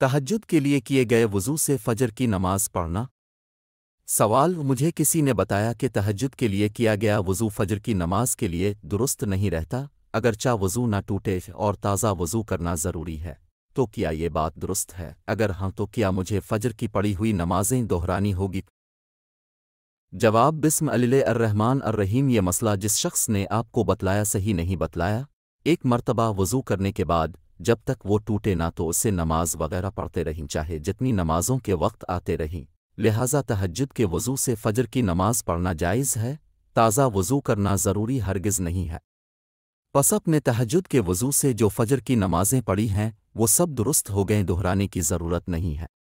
तहजद के लिए किए गए वज़ू से फजर की नमाज पढ़ना सवाल मुझे किसी ने बताया कि तहजद के लिए किया गया वज़ू फजर की नमाज के लिए दुरुस्त नहीं रहता अगरचा वज़ू ना टूटे और ताज़ा वज़ू करना ज़रूरी है तो क्या ये बात दुरुस्त है अगर हाँ तो क्या मुझे फजर की पड़ी हुई नमाजें दोहरानी होगी जवाब बिस्म अल्लाहमान अर्रहीम ये मसला जिस शख्स ने आपको बतलाया सही नहीं बतलाया एक मरतबा वज़ू करने के बाद जब तक वो टूटे ना तो उससे नमाज वगैरह पढ़ते रहें चाहे जितनी नमाजों के वक्त आते रहें लिहाजा तहजद के वज़ू से फजर की नमाज पढ़ना जायज़ है ताज़ा वज़ू करना ज़रूरी हरगिज़ नहीं है पसप ने तहजद के वज़ू से जो फजर की नमाज़ें पढ़ी हैं वो सब दुरुस्त हो गए दोहराने की ज़रूरत नहीं है